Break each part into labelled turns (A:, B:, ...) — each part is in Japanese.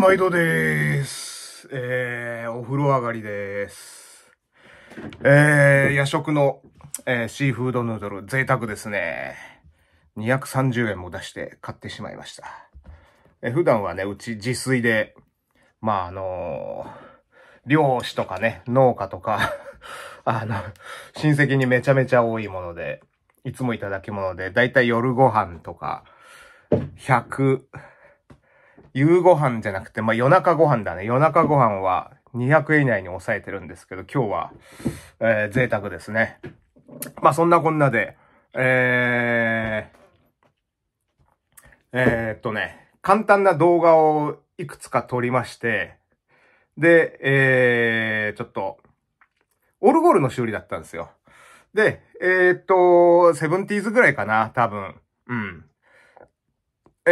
A: 毎度です。えー、お風呂上がりです。えー、夜食の、えー、シーフードヌードル、贅沢ですね。230円も出して買ってしまいました。えー、普段はね、うち自炊で、まあ、あのー、漁師とかね、農家とか あの、親戚にめちゃめちゃ多いもので、いつもいただきもので、だいたい夜ご飯とか、100、夕ご飯じゃなくて、まあ、夜中ご飯だね。夜中ご飯は200円以内に抑えてるんですけど、今日は、えー、贅沢ですね。まあ、そんなこんなで、えー、えー、っとね、簡単な動画をいくつか撮りまして、で、えー、ちょっと、オルゴールの修理だったんですよ。で、えー、っと、セブンティーズぐらいかな、多分。うん。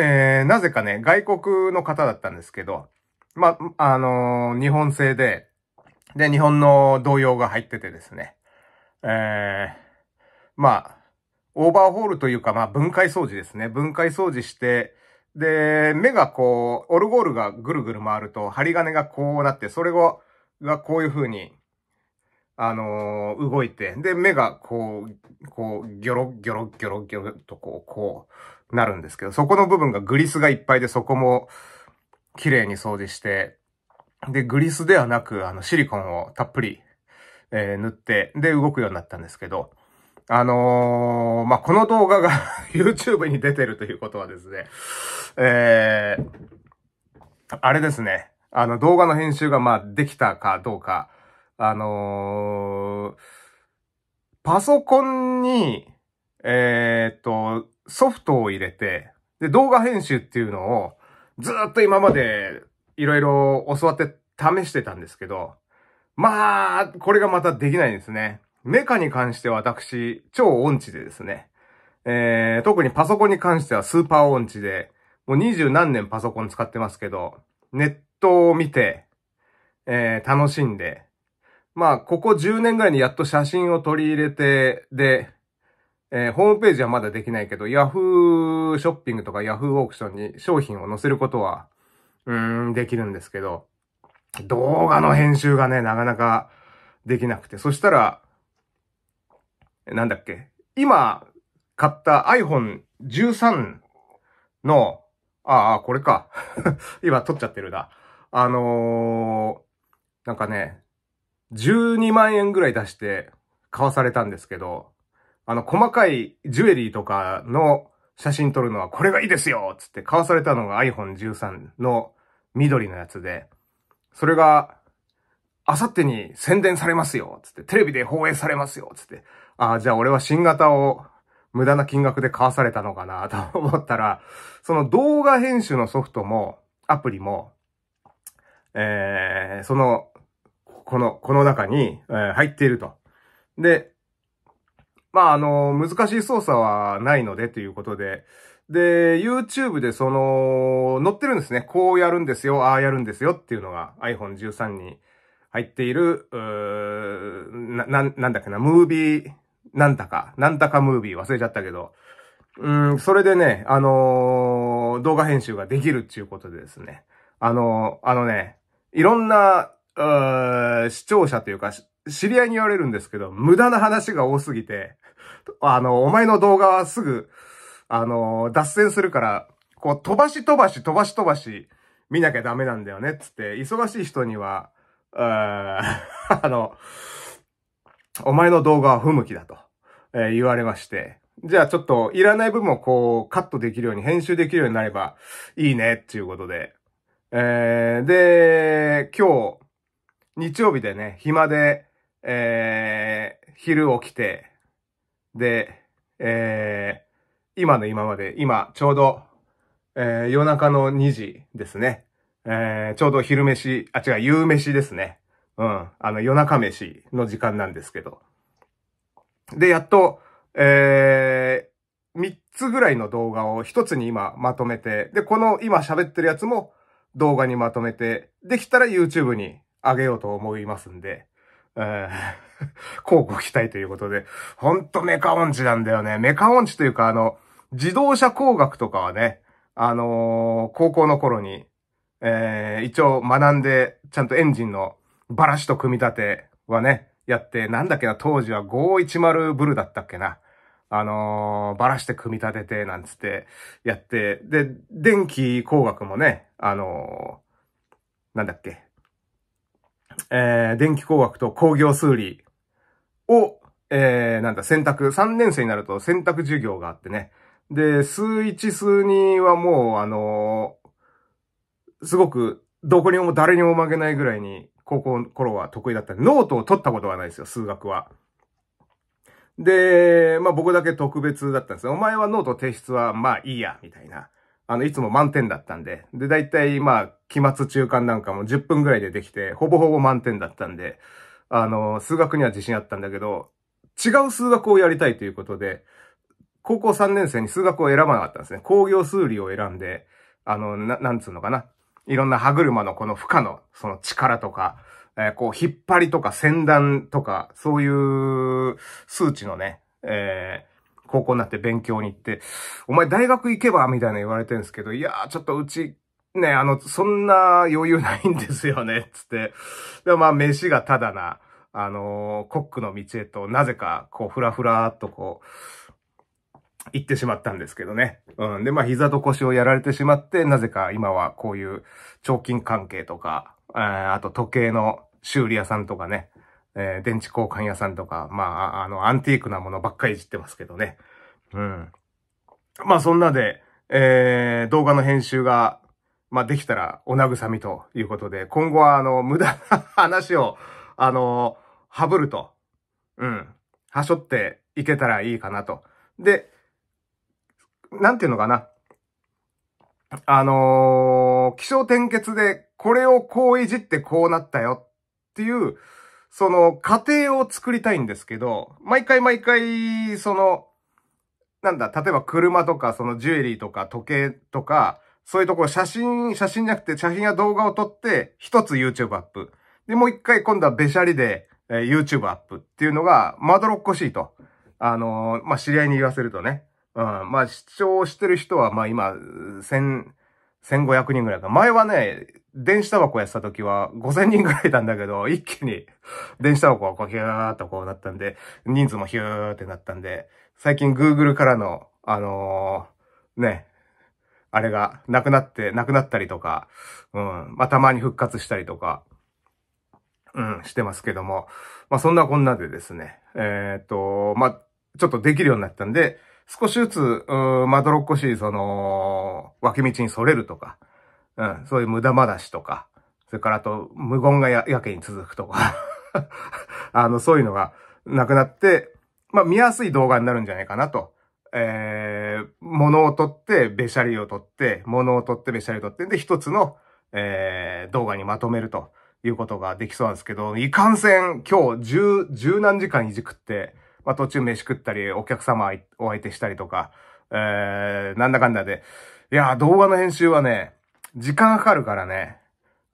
A: えー、なぜかね、外国の方だったんですけど、まあ、のー、日本製で、で、日本の動揺が入っててですね、えー、まあ、オーバーホールというか、まあ、分解掃除ですね。分解掃除して、で、目がこう、オルゴールがぐるぐる回ると、針金がこうなって、それが、がこういう風に、あのー、動いて、で、目がこう、こう、ギョロギョロギョロギョロとこう、こう、なるんですけど、そこの部分がグリスがいっぱいでそこも綺麗に掃除して、で、グリスではなく、あの、シリコンをたっぷり、えー、塗って、で、動くようになったんですけど、あのー、まあ、この動画が YouTube に出てるということはですね、えー、あれですね、あの、動画の編集が、ま、できたかどうか、あのー、パソコンに、えー、っと、ソフトを入れて、で、動画編集っていうのを、ずっと今まで、いろいろ教わって試してたんですけど、まあ、これがまたできないんですね。メカに関しては私、超音痴でですね。えー、特にパソコンに関してはスーパー音痴で、もう二十何年パソコン使ってますけど、ネットを見て、えー、楽しんで、まあ、ここ10年ぐらいにやっと写真を取り入れて、で、えー、ホームページはまだできないけど、Yahoo ショッピングとか Yahoo オークションに商品を載せることは、うーん、できるんですけど、動画の編集がね、なかなかできなくて。そしたら、なんだっけ。今、買った iPhone 13の、ああ、これか。今撮っちゃってるな。あのー、なんかね、12万円ぐらい出して買わされたんですけど、あの、細かいジュエリーとかの写真撮るのはこれがいいですよつって買わされたのが iPhone13 の緑のやつで、それが、あさってに宣伝されますよつって、テレビで放映されますよつって、ああ、じゃあ俺は新型を無駄な金額で買わされたのかな と思ったら、その動画編集のソフトも、アプリも、えー、その、この、この中に、えー、入っていると。で、まあ、あの、難しい操作はないのでということで、で、YouTube でその、載ってるんですね。こうやるんですよ、ああやるんですよっていうのが iPhone 13に入っている、うーな、なんだっけな、ムービー、なんだか、なんだかムービー忘れちゃったけど、うん、それでね、あのー、動画編集ができるっていうことでですね。あのー、あのね、いろんな視聴者というか、知り合いに言われるんですけど、無駄な話が多すぎて、あの、お前の動画はすぐ、あの、脱線するから、こう、飛ばし飛ばし飛ばし飛ばし見なきゃダメなんだよね、つって、忙しい人には、あの、お前の動画は不向きだと、えー、言われまして、じゃあちょっといらない部分をこうカットできるように編集できるようになればいいねっていうことで。えー、で、今日、日曜日でね、暇で、えー、昼起きて、で、えー、今の今まで、今、ちょうど、えー、夜中の2時ですね。えー、ちょうど昼飯、あ、違う、夕飯ですね。うん。あの、夜中飯の時間なんですけど。で、やっと、えー、3つぐらいの動画を1つに今まとめて、で、この今喋ってるやつも動画にまとめて、できたら YouTube にあげようと思いますんで、えー、こうご期待ということで、ほんとメカ音痴なんだよね。メカ音痴というか、あの、自動車工学とかはね、あのー、高校の頃に、えー、一応学んで、ちゃんとエンジンのバラシと組み立てはね、やって、なんだっけな、当時は510ブルだったっけな。あのー、ばらして組み立てて、なんつってやって、で、電気工学もね、あのー、なんだっけ、えー、電気工学と工業数理を、えー、なんだ、選択、3年生になると選択授業があってね。で、数1、数2はもう、あのー、すごく、どこにも誰にも負けないぐらいに、高校の頃は得意だった。ノートを取ったことはないですよ、数学は。で、まあ僕だけ特別だったんですよ。お前はノート提出は、まあいいや、みたいな。あの、いつも満点だったんで。で、大体、まあ、期末中間なんかも10分ぐらいでできて、ほぼほぼ満点だったんで、あの、数学には自信あったんだけど、違う数学をやりたいということで、高校3年生に数学を選ばなかったんですね。工業数理を選んで、あの、な、なんつうのかな。いろんな歯車のこの負荷の、その力とか、えー、こう、引っ張りとか、先端とか、そういう数値のね、え高校になって勉強に行って、お前大学行けばみたいな言われてるんですけど、いやー、ちょっとうち、ね、あの、そんな余裕ないんですよね、つって。で、まあ、飯がただな、あのー、コックの道へと、なぜか、こう、ふらふらっとこう、行ってしまったんですけどね。うん。で、まあ、膝と腰をやられてしまって、なぜか今はこういう、彫金関係とか、あと時計の修理屋さんとかね、えー、電池交換屋さんとか、まあ、あの、アンティークなものばっかりいじってますけどね。うん。まあ、そんなで、えー、動画の編集が、まあ、できたらお慰みということで、今後は、あの、無駄な話を、あの、はぶると、うん、はしょっていけたらいいかなと。で、なんていうのかな。あのー、気象転結でこれをこういじってこうなったよっていう、その、家庭を作りたいんですけど、毎回毎回、その、なんだ、例えば車とか、そのジュエリーとか時計とか、そういうところ写真、写真じゃなくて写真や動画を撮って、一つ YouTube アップ。で、もう一回今度はべしゃりで、えー、YouTube アップっていうのが、まどろっこしいと。あのー、まあ、知り合いに言わせるとね。うん、まあ、視聴してる人は、ま今、千、1500人ぐらいか。前はね、電子タバコやってた時は5000人ぐらいいたんだけど、一気に電子タバコがこうヒューっとこうなったんで、人数もヒューってなったんで、最近 Google からの、あのー、ね、あれがなくなって、なくなったりとか、うん、まあ、たまに復活したりとか、うん、してますけども、まあ、そんなこんなでですね、えー、っと、まあ、ちょっとできるようになったんで、少しずつ、まどろっこしい、その、脇道にそれるとか、うん、そういう無駄話とか、それからあと、無言がや、やけに続くとか あの、そういうのがなくなって、まあ、見やすい動画になるんじゃないかなと。えー、物を取って、べしゃりを取って、物を取って、べしゃりを取って、で、一つの、えー、動画にまとめるということができそうなんですけど、いかんせん、今日、十、十何時間いじくって、まあ、途中飯食ったり、お客様お相手したりとか、えー、なんだかんだで。いや、動画の編集はね、時間かかるからね。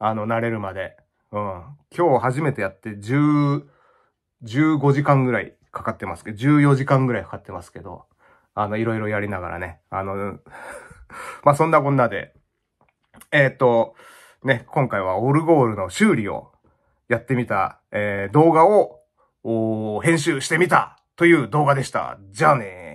A: あの、慣れるまで。うん。今日初めてやって10、15時間ぐらいかかってますけど、14時間ぐらいかかってますけど、あの、いろいろやりながらね。あの、まそんなこんなで。えっ、と、ね、今回はオルゴールの修理をやってみた、えー、動画を、編集してみたという動画でした。じゃあねー。